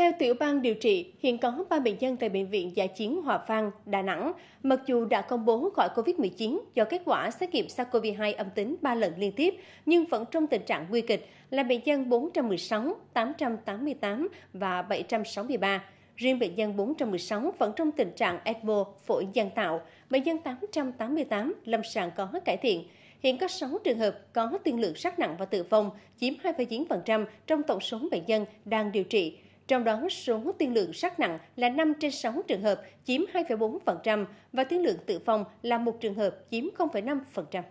Theo tiểu ban điều trị, hiện có 3 bệnh nhân tại Bệnh viện Giả chiến Hòa Phan, Đà Nẵng, mặc dù đã công bố khỏi COVID-19 do kết quả xét nghiệm SARS-CoV-2 âm tính 3 lần liên tiếp, nhưng vẫn trong tình trạng nguy kịch là bệnh nhân 416, 888 và 763. Riêng bệnh nhân 416 vẫn trong tình trạng ECMO, phổi nhân tạo, bệnh nhân 888 lâm sàng có cải thiện. Hiện có 6 trường hợp có tiên lượng rất nặng và tử vong, chiếm 2,9% trong tổng số bệnh nhân đang điều trị trong đó số tiên lượng sát nặng là 5 trên 6 trường hợp, chiếm 2,4% và tiên lượng tử vong là một trường hợp, chiếm 0,5%.